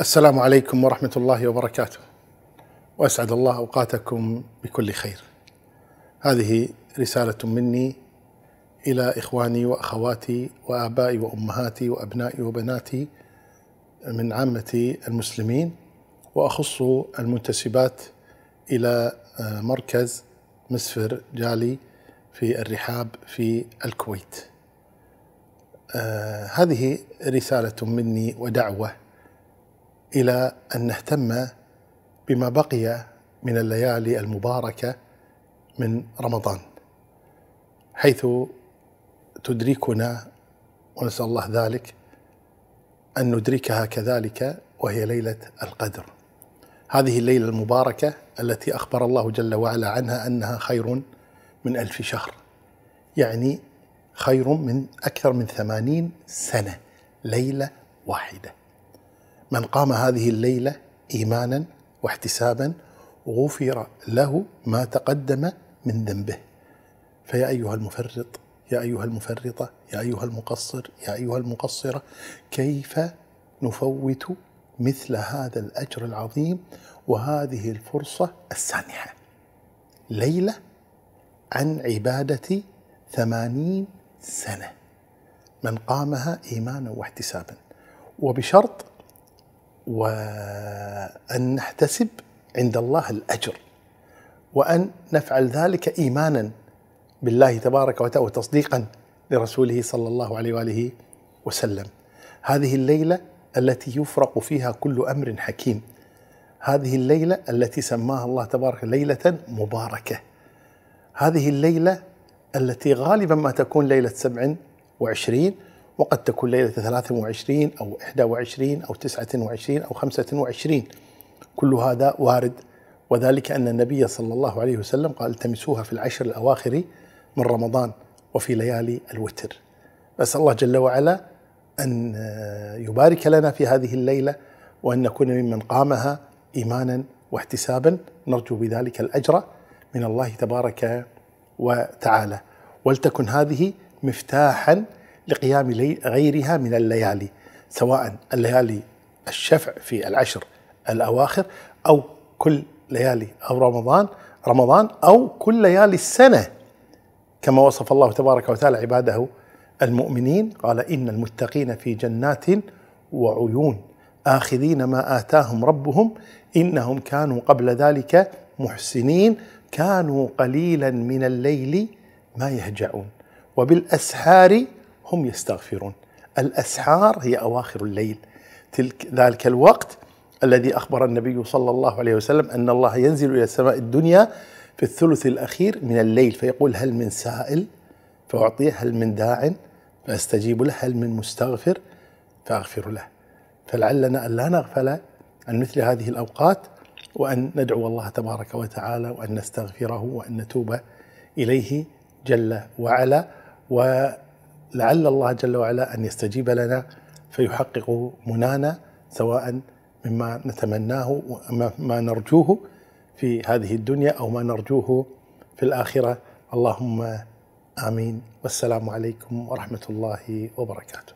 السلام عليكم ورحمة الله وبركاته. وأسعد الله أوقاتكم بكل خير. هذه رسالة مني إلى إخواني وأخواتي وآبائي وأمهاتي وأبنائي وبناتي من عامة المسلمين وأخص المنتسبات إلى آه، مركز مسفر جالي في الرحاب في الكويت. آه، هذه رسالة مني ودعوة الى ان نهتم بما بقي من الليالي المباركه من رمضان حيث تدركنا ونسال الله ذلك ان ندركها كذلك وهي ليله القدر هذه الليله المباركه التي اخبر الله جل وعلا عنها انها خير من ألف شهر يعني خير من أكثر من ثمانين سنة ليلة واحدة من قام هذه الليله ايمانا واحتسابا غفر له ما تقدم من ذنبه فيا ايها المفرط يا ايها المفرطه يا ايها المقصر يا ايها المقصره كيف نفوت مثل هذا الاجر العظيم وهذه الفرصه السانحه ليله عن عباده ثمانين سنه من قامها ايمانا واحتسابا وبشرط وأن نحتسب عند الله الأجر وأن نفعل ذلك إيمانا بالله تبارك وتعالى وتصديقا لرسوله صلى الله عليه وآله وسلم هذه الليلة التي يفرق فيها كل أمر حكيم هذه الليلة التي سماها الله تبارك ليلة مباركة هذه الليلة التي غالبا ما تكون ليلة سبع وعشرين وقد تكون ليلة 23 أو 21 أو 29 أو 25 كل هذا وارد وذلك أن النبي صلى الله عليه وسلم قال التمسوها في العشر الأواخر من رمضان وفي ليالي الوتر بس الله جل وعلا أن يبارك لنا في هذه الليلة وأن نكون ممن قامها إيمانا واحتسابا نرجو بذلك الأجر من الله تبارك وتعالى ولتكن هذه مفتاحا لقيام غيرها من الليالي سواء الليالي الشفع في العشر الأواخر أو كل ليالي أو رمضان رمضان أو كل ليالي السنة كما وصف الله تبارك وتعالى عباده المؤمنين قال إن المتقين في جنات وعيون آخذين ما آتاهم ربهم إنهم كانوا قبل ذلك محسنين كانوا قليلا من الليل ما يهجعون وبالأسحار هم يستغفرون الأسحار هي أواخر الليل تلك ذلك الوقت الذي أخبر النبي صلى الله عليه وسلم أن الله ينزل إلى السماء الدنيا في الثلث الأخير من الليل فيقول هل من سائل فأعطيه هل من داع فأستجيب له هل من مستغفر فأغفر له فلعلنا أن لا نغفل عن مثل هذه الأوقات وأن ندعو الله تبارك وتعالى وأن نستغفره وأن نتوب إليه جل وعلا و لعل الله جل وعلا أن يستجيب لنا فيحقق منانا سواء مما نتمناه ما نرجوه في هذه الدنيا أو ما نرجوه في الآخرة اللهم آمين والسلام عليكم ورحمة الله وبركاته